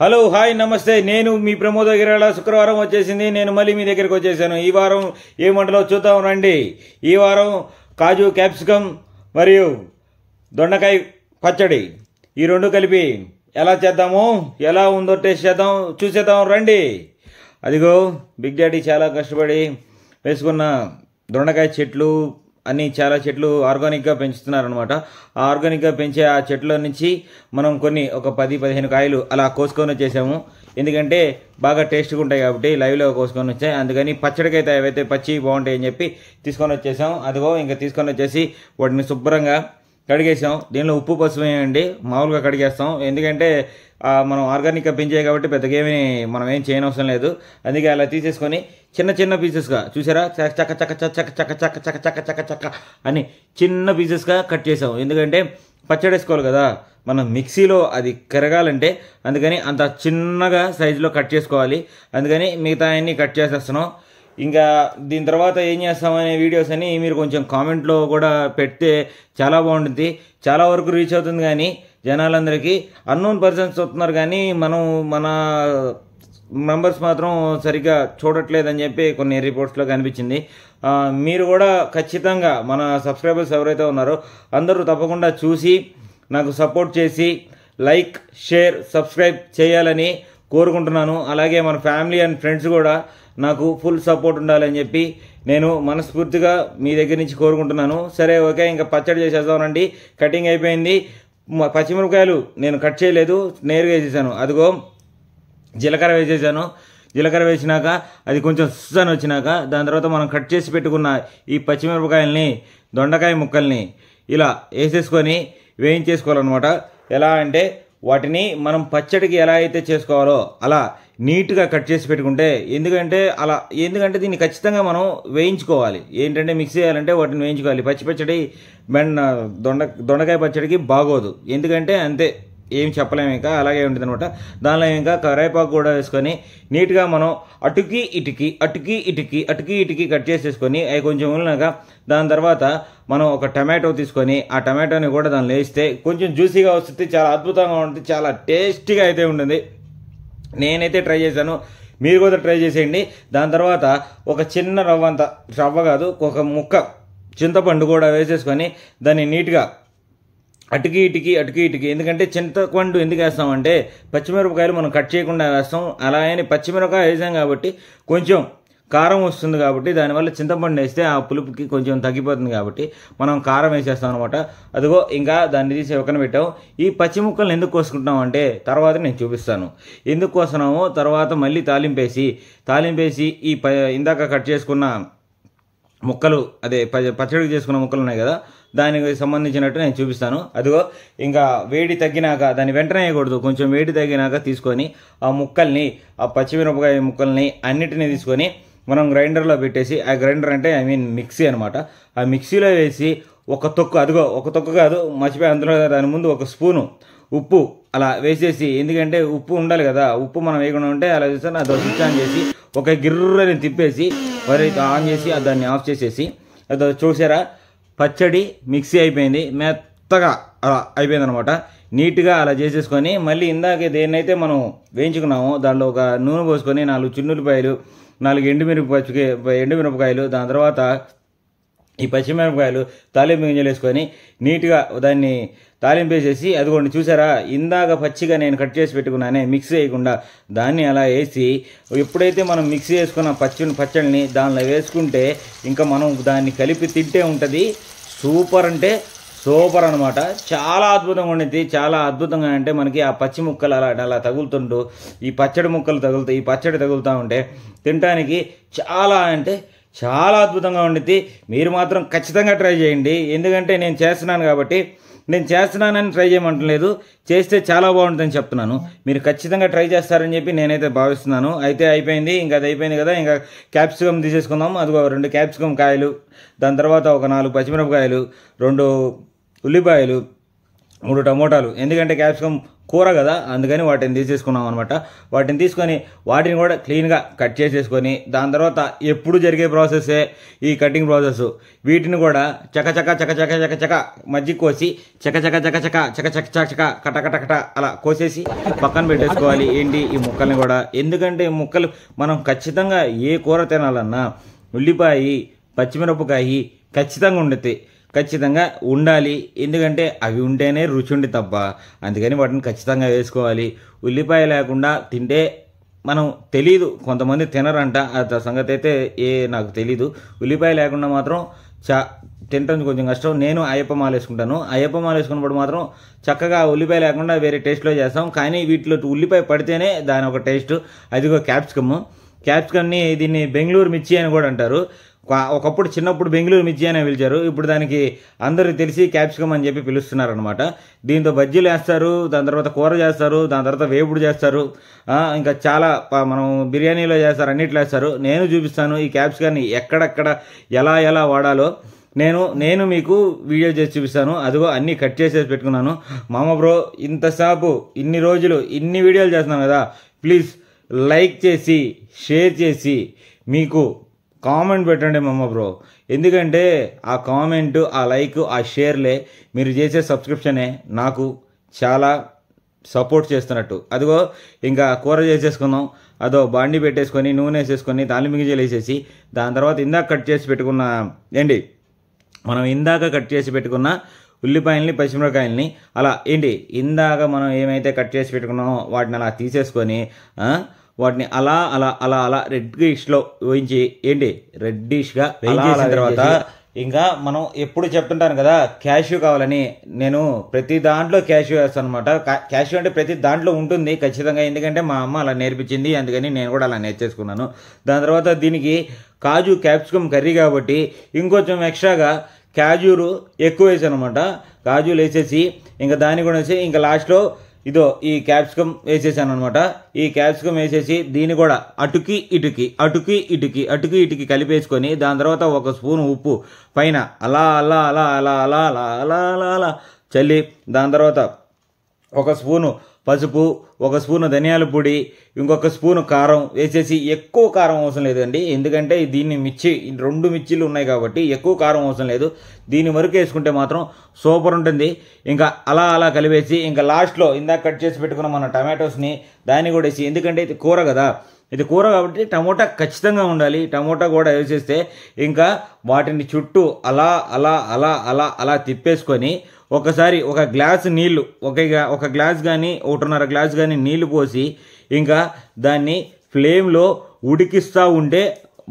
hello hi నమస్తే నేను మీ ప్రమోద దగ్గర శుక్రవారం వచ్చేసింది నేను మళ్ళీ మీ దగ్గరికి వచ్చేసాను ఈ వారం ఏ వంటలో చూద్దాం రండి ఈ వారం కాజు క్యాప్సికమ్ మరియు దొండకాయ పచ్చడి ఈ రెండు కలిపి ఎలా చేద్దాము ఎలా ఉందో టేస్ట్ చేద్దాం చూసేద్దాం రండి అదిగో బిగ్ డాడీ చాలా కష్టపడి వేసుకున్న దొండకాయ చెట్లు అన్ని చాలా చెట్లు ఆర్గానిక్గా పెంచుతున్నారనమాట ఆ ఆర్గానిక్గా పెంచే ఆ చెట్ల నుంచి మనం కొన్ని ఒక పది పదిహేను కాయలు అలా కోసుకొని వచ్చేసాము ఎందుకంటే బాగా టేస్ట్గా ఉంటాయి కాబట్టి లైవ్లో కోసుకొని వచ్చాయి అందుకని పచ్చడికైతే అవైతే పచ్చి బాగుంటాయని చెప్పి తీసుకొని వచ్చేసాము అదిగో ఇంకా తీసుకొని వచ్చేసి వాటిని శుభ్రంగా కడిగేసాం దీనిలో ఉప్పు పసుపు వేయండి మామూలుగా కడిగేస్తాం ఎందుకంటే మనం ఆర్గానిక్గా పెంచాయి కాబట్టి పెద్దగా ఏమీ మనం ఏం చేయనవసరం లేదు అందుకే అలా తీసేసుకొని చిన్న చిన్న పీసెస్గా చూసారా చక్క చక్క చక్క చక్క చక్క చక్క చక్క చక్క చక్క చక్క అని చిన్న పీసెస్గా కట్ చేసాం ఎందుకంటే పచ్చడి వేసుకోవాలి కదా మనం మిక్సీలో అది కరగాలంటే అందుకని అంత చిన్నగా సైజులో కట్ చేసుకోవాలి అందుకని మిగతా అన్ని కట్ చేసేస్తున్నాం ఇంకా దీని తర్వాత ఏం చేస్తామనే వీడియోస్ అని మీరు కొంచెం కామెంట్లో కూడా పెడితే చాలా బాగుంటుంది చాలా వరకు రీచ్ అవుతుంది కానీ జనాలందరికీ అన్నోన్ పర్సన్స్ వస్తున్నారు కానీ మనం మన మెంబర్స్ మాత్రం సరిగ్గా చూడట్లేదని చెప్పి కొన్ని రిపోర్ట్స్లో కనిపించింది మీరు కూడా ఖచ్చితంగా మన సబ్స్క్రైబర్స్ ఎవరైతే ఉన్నారో అందరూ తప్పకుండా చూసి నాకు సపోర్ట్ చేసి లైక్ షేర్ సబ్స్క్రైబ్ చేయాలని కోరుకుంటున్నాను అలాగే మన ఫ్యామిలీ అండ్ ఫ్రెండ్స్ కూడా నాకు ఫుల్ సపోర్ట్ ఉండాలని చెప్పి నేను మనస్ఫూర్తిగా మీ దగ్గర నుంచి కోరుకుంటున్నాను సరే ఓకే ఇంకా పచ్చడి చేసేద్దామనండి కటింగ్ అయిపోయింది పచ్చిమిరపకాయలు నేను కట్ చేయలేదు నేరుగా వేసేసాను అదిగో జీలకర్ర వేసేసాను జీలకర్ర వేసినాక అది కొంచెం సుసాన్ వచ్చినాక దాని తర్వాత మనం కట్ చేసి పెట్టుకున్న ఈ పచ్చిమిరపకాయల్ని దొండకాయ ముక్కల్ని ఇలా వేసేసుకొని వేయించేసుకోవాలన్నమాట ఎలా అంటే వాటిని మనం పచ్చడికి ఎలా అయితే చేసుకోవాలో అలా నీట్గా కట్ చేసి పెట్టుకుంటే ఎందుకంటే అలా ఎందుకంటే దీన్ని ఖచ్చితంగా మనం వేయించుకోవాలి ఏంటంటే మిక్స్ చేయాలంటే వాటిని వేయించుకోవాలి పచ్చి పచ్చడి బెండ దొండ దొండకాయ పచ్చడికి బాగోదు ఎందుకంటే అంతే ఏం చెప్పలేము ఇంకా అలాగే ఉంటుంది అనమాట దానిలో ఇంకా కరేపాకు కూడా వేసుకొని నీట్గా మనం అటుకి ఇటుకి అటుకి ఇటుకి అటుకి ఇటుకి కట్ చేసేసుకొని అవి కొంచెం ఉన్నాక దాని తర్వాత మనం ఒక టమాటో తీసుకొని ఆ టమాటోని కూడా దానిలో వేస్తే కొంచెం జ్యూసీగా వస్తుంది చాలా అద్భుతంగా ఉంటుంది చాలా టేస్టీగా అయితే ఉంటుంది నేనైతే ట్రై చేశాను మీరు కూడా ట్రై చేసేయండి దాని తర్వాత ఒక చిన్న రవ్వ అంత రవ్వ కాదు ఒక ముక్క చింతపండు కూడా వేసేసుకొని దాన్ని నీట్గా అటుకి ఇటుకి అటుకి ఇటుకి ఎందుకంటే చింతపండు ఎందుకు వేస్తామంటే పచ్చిమిరపకాయలు మనం కట్ చేయకుండా వేస్తాం అలా అని పచ్చిమిరపకాయ వేసాం కాబట్టి కొంచెం కారం వస్తుంది కాబట్టి దానివల్ల చింతపండు వేస్తే ఆ పులుపుకి కొంచెం తగ్గిపోతుంది కాబట్టి మనం కారం వేసేస్తాం అనమాట అదిగో ఇంకా దాన్ని తీసి పక్కన పెట్టాము ఈ పచ్చి ముక్కలను ఎందుకు కోసుకుంటున్నాం అంటే తర్వాత నేను చూపిస్తాను ఎందుకు కోసినామో తర్వాత మళ్ళీ తాలింపేసి తాలింపేసి ఈ ప ఇందాక కట్ చేసుకున్న ముక్కలు అదే పచ్చడికి చేసుకున్న ముక్కలు ఉన్నాయి కదా దానికి సంబంధించినట్టు నేను చూపిస్తాను అదిగో ఇంకా వేడి తగ్గినాక దాన్ని వెంటనే వేయకూడదు కొంచెం వేడి తగ్గినాక తీసుకొని ఆ ముక్కల్ని ఆ పచ్చిమిరపకాయ ముక్కల్ని అన్నిటినీ తీసుకొని మనం గ్రైండర్లో పెట్టేసి ఆ గ్రైండర్ అంటే ఐ మీన్ మిక్సీ అనమాట ఆ మిక్సీలో వేసి ఒక తొక్కు అదిగో ఒక తొక్కు కాదు మర్చిపోయి అందులో దాని ముందు ఒక స్పూను ఉప్పు అలా వేసేసి ఎందుకంటే ఉప్పు ఉండాలి కదా ఉప్పు మనం వేయకుండా ఉంటే అలా చేస్తే నా స్విచ్ ఆన్ చేసి ఒక గిర్రని తిప్పేసి వరి ఆన్ చేసి దాన్ని ఆఫ్ చేసేసి అది చూసారా పచ్చడి మిక్సీ అయిపోయింది మెత్తగా అలా అయిపోయింది అనమాట నీట్గా అలా చేసేసుకొని మళ్ళీ ఇందాక దేన్నైతే మనం వేయించుకున్నామో దాంట్లో ఒక నూనె పోసుకొని నాలుగు చిన్నులపాయలు నాలుగు ఎండు ఎండుమిరపకాయలు దాని తర్వాత ఈ పచ్చిమిరపకాయలు తాలింపు గింజలు వేసుకొని నీట్గా దాన్ని తాలింపు వేసేసి అదిగోండి చూసారా ఇందాక పచ్చిగా నేను కట్ చేసి పెట్టుకున్నానే మిక్స్ చేయకుండా దాన్ని అలా వేసి ఎప్పుడైతే మనం మిక్స్ చేసుకున్న పచ్చి పచ్చడిని దానిలో వేసుకుంటే ఇంకా మనం దాన్ని కలిపి తింటే ఉంటుంది సూపర్ అంటే సూపర్ అనమాట చాలా అద్భుతంగా ఉండింది చాలా అద్భుతంగా అంటే మనకి ఆ పచ్చి ముక్కలు అలా అలా తగులుతుంటూ ఈ పచ్చడి ముక్కలు తగులుతాయి ఈ పచ్చడి తగులుతూ ఉంటే తినడానికి చాలా అంటే చాలా అద్భుతంగా ఉండిద్ది మీరు మాత్రం ఖచ్చితంగా ట్రై చేయండి ఎందుకంటే నేను చేస్తున్నాను కాబట్టి నేను చేస్తున్నానని ట్రై చేయమంటలేదు చేస్తే చాలా బాగుంటుందని చెప్తున్నాను మీరు ఖచ్చితంగా ట్రై చేస్తారని చెప్పి నేనైతే భావిస్తున్నాను అయితే అయిపోయింది ఇంకా అది అయిపోయింది కదా ఇంకా క్యాప్సికమ్ తీసేసుకుందాం అదిగో రెండు క్యాప్సికమ్ కాయలు దాని తర్వాత ఒక నాలుగు పచ్చిమిరపకాయలు రెండు ఉల్లిపాయలు మూడు టమోటాలు ఎందుకంటే క్యాప్సికమ్ కూర కదా అందుకని వాటిని తీసేసుకున్నాం అనమాట వాటిని తీసుకొని వాటిని కూడా క్లీన్గా కట్ చేసేసుకొని దాని తర్వాత ఎప్పుడు జరిగే ప్రాసెస్సే ఈ కటింగ్ ప్రాసెస్ వీటిని కూడా చకచక చకచక చకచక మజ్జి కోసి చకచక చకచక చకచక చకచక కటకటకట అలా కోసేసి పక్కన పెట్టేసుకోవాలి ఏంటి ఈ ముక్కల్ని కూడా ఎందుకంటే ఈ ముక్కలు మనం ఖచ్చితంగా ఏ కూర తినాలన్నా ఉల్లిపాయి పచ్చిమిరపకాయ ఖచ్చితంగా ఉండితే ఖచ్చితంగా ఉండాలి ఎందుకంటే అవి ఉంటేనే రుచి ఉండి తప్ప అందుకని వాటిని ఖచ్చితంగా వేసుకోవాలి ఉల్లిపాయ లేకుండా తింటే మనం తెలీదు కొంతమంది తినరంట అంత సంగతి అయితే ఏ నాకు తెలీదు ఉల్లిపాయ లేకుండా మాత్రం చా తినటం కొంచెం కష్టం నేను అయ్యప్ప మాల వేసుకుంటాను అయ్యప్ప మాల వేసుకున్నప్పుడు మాత్రం చక్కగా ఉల్లిపాయ లేకుండా వేరే టేస్ట్లో చేస్తాం కానీ వీటిలో ఉల్లిపాయ పడితేనే దాని ఒక టేస్ట్ అదిగో క్యాప్సికమ్ క్యాప్సికమ్ని దీన్ని బెంగళూరు మిర్చి అని కూడా అంటారు ఒకప్పుడు చిన్నప్పుడు బెంగళూరు మిర్చి అనే పిలిచారు ఇప్పుడు దానికి అందరూ తెలిసి క్యాప్సికమ్ అని చెప్పి పిలుస్తున్నారనమాట దీంతో బజ్జీలు వేస్తారు దాని తర్వాత కూర చేస్తారు దాని తర్వాత వేపుడు చేస్తారు ఇంకా చాలా మనం బిర్యానీలో చేస్తారు అన్నిట్లో వేస్తారు నేను చూపిస్తాను ఈ క్యాప్సికాన్ని ఎక్కడెక్కడ ఎలా ఎలా వాడాలో నేను నేను మీకు వీడియో చేసి చూపిస్తాను అదిగో అన్నీ కట్ చేసేసి పెట్టుకున్నాను మామ బ్రో ఇంతసేపు ఇన్ని రోజులు ఇన్ని వీడియోలు చేస్తున్నాం కదా ప్లీజ్ లైక్ చేసి షేర్ చేసి మీకు కామెంట్ పెట్టండి మమ్మ బ్రో ఎందుకంటే ఆ కామెంట్ ఆ లైక్ ఆ షేర్లే మీరు చేసే సబ్స్క్రిప్షనే నాకు చాలా సపోర్ట్ చేస్తున్నట్టు అదిగో ఇంకా కూర చేసేసుకుందాం అదో బాండి పెట్టేసుకొని నూనె వేసేసుకొని దాని మిగిలి వేసేసి దాని తర్వాత ఇందాక కట్ చేసి పెట్టుకున్న ఏంటి మనం ఇందాక కట్ చేసి పెట్టుకున్న ఉల్లిపాయలని పచ్చిమిరకాయలని అలా ఏంటి ఇందాక మనం ఏమైతే కట్ చేసి పెట్టుకున్నామో వాటిని అలా తీసేసుకొని వాటిని అలా అలా అలా అలా లో వేయించి ఏంటి గా వేయించేసిన తర్వాత ఇంకా మనం ఎప్పుడు చెప్తుంటాను కదా క్యాష్యూ కావాలని నేను ప్రతి దాంట్లో క్యాష్యూ వేస్తాను అనమాట క్యాష్యూ అంటే ప్రతి దాంట్లో ఉంటుంది ఖచ్చితంగా ఎందుకంటే మా అమ్మ అలా నేర్పించింది అందుకని నేను కూడా అలా నేర్చేసుకున్నాను దాని తర్వాత దీనికి కాజు క్యాప్సికమ్ కర్రీ కాబట్టి ఇంకొంచెం ఎక్స్ట్రాగా క్యాజూరు ఎక్కువ వేసాను అనమాట కాజులు వేసేసి ఇంకా దాన్ని కూడా వేసి ఇంకా లాస్ట్లో ఇదో ఈ క్యాప్సికమ్ వేసేసాను అనమాట ఈ క్యాప్సికమ్ వేసేసి దీన్ని కూడా అటుకి ఇటుకి అటుకి ఇటుకి అటుకి ఇటుకి కలిపేసుకొని దాని తర్వాత ఒక స్పూన్ ఉప్పు పైన అలా అలా అలా అలా అలా అలా అలా అలా అలా చల్లి దాని తర్వాత ఒక స్పూను పసుపు ఒక స్పూను ధనియాల పొడి ఇంకొక స్పూను కారం వేసేసి ఎక్కువ కారం అవసరం లేదండి ఎందుకంటే దీన్ని మిర్చి రెండు మిర్చిలు ఉన్నాయి కాబట్టి ఎక్కువ కారం అవసరం లేదు దీని వరకు వేసుకుంటే మాత్రం సూపర్ ఉంటుంది ఇంకా అలా అలా కలిపేసి ఇంకా లాస్ట్లో ఇందాక కట్ చేసి పెట్టుకున్న మన టమాటోస్ని దాన్ని కూడా వేసి ఎందుకంటే ఇది కూర కదా ఇది కూర కాబట్టి టమోటా ఖచ్చితంగా ఉండాలి టమోటా కూడా వేసేస్తే ఇంకా వాటిని చుట్టూ అలా అలా అలా అలా అలా తిప్పేసుకొని ఒకసారి ఒక గ్లాస్ నీళ్లు ఒక ఒక గ్లాస్ కానీ ఒకటిన్నర గ్లాస్ కానీ నీళ్లు పోసి ఇంకా దాన్ని ఫ్లేమ్లో ఉడికిస్తూ ఉంటే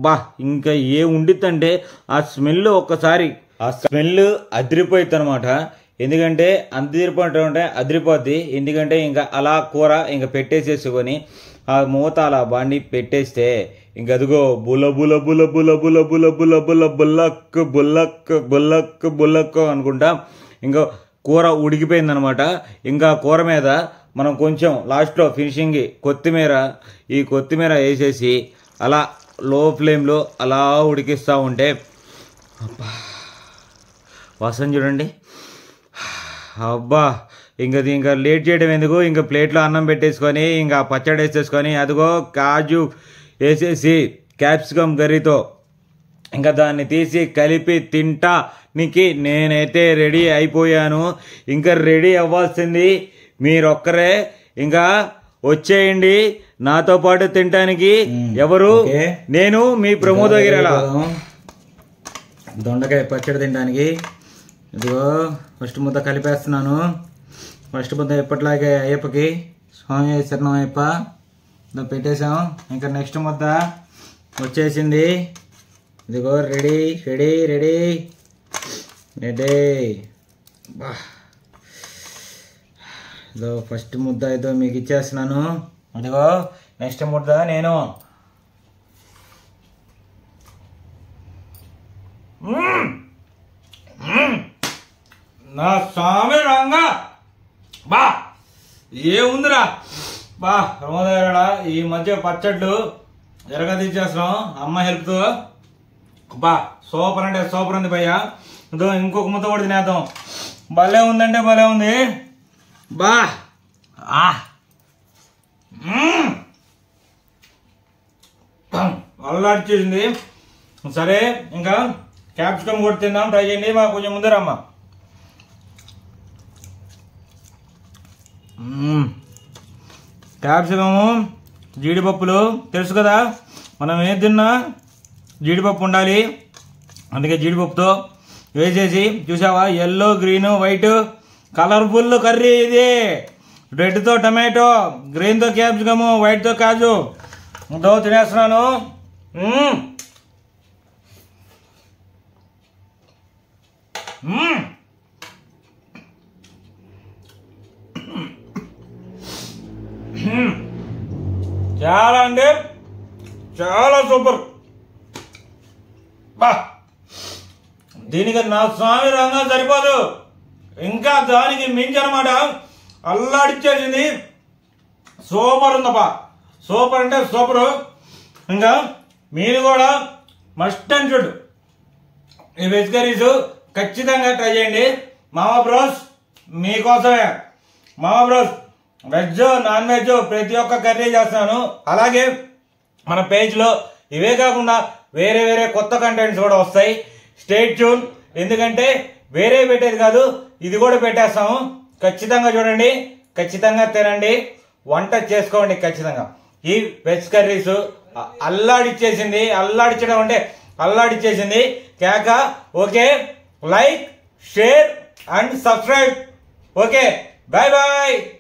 బా ఇంకా ఏ ఉండిద్దంటే ఆ స్మెల్ ఒక్కసారి ఆ స్మెల్ అదిరిపోయింది అనమాట ఎందుకంటే అందిరిపోతుంటే అదిరిపోద్ది ఎందుకంటే ఇంకా అలా కూర ఇంకా పెట్టేసేసుకొని ఆ మూత అలా బాండి పెట్టేస్తే ఇంక అదిగో బుల బుల బుల బుల బుల బుల బుల బుల బుల్లక్ బుల్లక్ బుల్లక్ బుల్లక్ అనుకుంటా ఇంకా కూర ఉడికిపోయిందనమాట ఇంకా కూర మీద మనం కొంచెం లాస్ట్లో ఫినిషింగ్ కొత్తిమీర ఈ కొత్తిమీర వేసేసి అలా లో ఫ్లేమ్లో అలా ఉడికిస్తూ ఉంటే వసం వాసన చూడండి అబ్బా ఇంకా ఇంకా లేట్ చేయడం ఎందుకు ఇంకా ప్లేట్లో అన్నం పెట్టేసుకొని ఇంకా పచ్చడి వేసేసుకొని అదిగో కాజు వేసేసి క్యాప్సికమ్ కర్రీతో ఇంకా దాన్ని తీసి కలిపి తింటా నీకు నేనైతే రెడీ అయిపోయాను ఇంకా రెడీ అవ్వాల్సింది మీరొక్కరే ఇంకా వచ్చేయండి నాతో పాటు తినటానికి ఎవరు నేను మీ ప్రమోద్ దగ్గర దొండకాయ పచ్చడి తినడానికి ఇదిగో ఫస్ట్ ముద్ద కలిపేస్తున్నాను ఫస్ట్ ముద్ద ఎప్పటిలాగే అయ్యప్పకి స్వామి శరణం అయ్యప్ప పెట్టేశాం ఇంకా నెక్స్ట్ ముద్ద వచ్చేసింది ఇదిగో రెడీ రెడీ రెడీ రెడీ బా ఇదో ఫస్ట్ ముద్ద ఏదో మీకు ఇచ్చేస్తున్నాను ఇదిగో నెక్స్ట్ ముద్ద నేను నా స్వామి రంగ బా ఏముందిరా బా రమోదయరా ఈ మధ్య పచ్చళ్ళు ఎరగ తీసేస్తున్నాం అమ్మ హెల్ప్తో బా సూపర్ అంటే సూపర్ ఉంది భయ్య ఇదో ఇంకొక ముద్ద కూడా తినేద్దాం భలే ఉందంటే భలే ఉంది బా ఆ అల్లాట్ చేసింది సరే ఇంకా క్యాప్సికమ్ కూడా తిందాం ట్రై చేయండి మాకు కొంచెం ముందే క్యాప్సికము జీడిపప్పులు తెలుసు కదా మనం ఏం తిన్నా జీడిపప్పు ఉండాలి అందుకే జీడిపప్పుతో వేసేసి చూసావా yellow green white colourful curry ఇది రెడ్తో టమాటో గ్రీన్తో క్యాప్సికము వైట్తో కాజు ఇంతో తినేస్తున్నాను చాలా అండి చాలా సూపర్ దీనికి నా స్వామి రంగం సరిపోదు ఇంకా దానికి మించనమాట అల్లాడిచ్చేసింది సూపర్ ఉందప్పా సూపర్ అంటే సూపరు ఇంకా మీరు కూడా మస్ట్ అండ్ చూడు ఈ వెజ్ కర్రీస్ ఖచ్చితంగా ట్రై చేయండి మామా బ్రోస్ మీకోసమే మామా బ్రోస్ వెజ్ నాన్ వెజ్ ప్రతి ఒక్క కర్రీ చేస్తున్నాను అలాగే మన పేజ్లో ఇవే కాకుండా వేరే వేరే కొత్త కంటెంట్స్ కూడా వస్తాయి స్టేట్ ట్యూన్ ఎందుకంటే వేరే పెట్టేది కాదు ఇది కూడా పెట్టేస్తాము ఖచ్చితంగా చూడండి ఖచ్చితంగా తినండి వంట చేసుకోండి ఖచ్చితంగా ఈ వెజ్ కర్రీస్ అల్లాడిచ్చేసింది అల్లాడిచ్చడం అంటే అల్లాడిచ్చేసింది కేక okay like share and subscribe okay bye bye